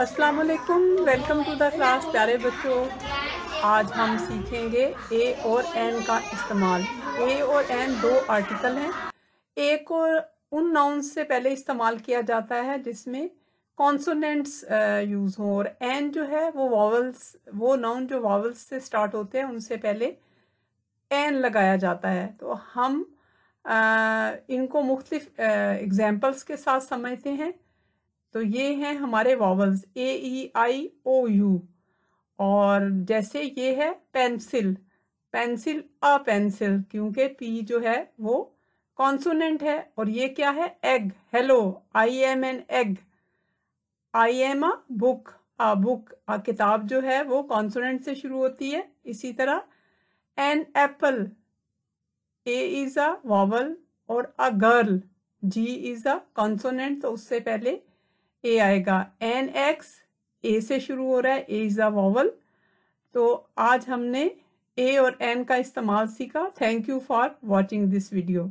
अस्सलाम वालेकुम welcome to the class प्यारे बच्चों आज हम सीखेंगे ए और एन का इस्तेमाल ए और एन दो आर्टिकल हैं ए को उन नाउन से पहले इस्तेमाल किया जाता है जिसमें कॉन्सोनेंट्स यूज़ हों और एन जो है वो वावल्स वो नाउन जो वावल्स से स्टार्ट होते हैं उनसे पहले एन लगाया जाता है तो हम आ, इनको मुख्तलिफ एग्ज़ाम्पल्स के साथ समझते हैं तो ये हैं हमारे vowels A E I O you और जैसे ये है पेंसिल पेंसिल अ पेंसिल क्योंकि पी जो है वो कॉन्सोनेंट है और ये क्या है egg hello I am an egg I am a book a book आ किताब जो है वो कॉन्सोनेंट से शुरू होती है इसी तरह an apple A is a vowel और a girl G is a consonant तो उससे पहले ए आएगा एन एक्स ए से शुरू हो रहा है ए इज़ अ वॉवल तो आज हमने ए और एन का इस्तेमाल सीखा thank you for watching this video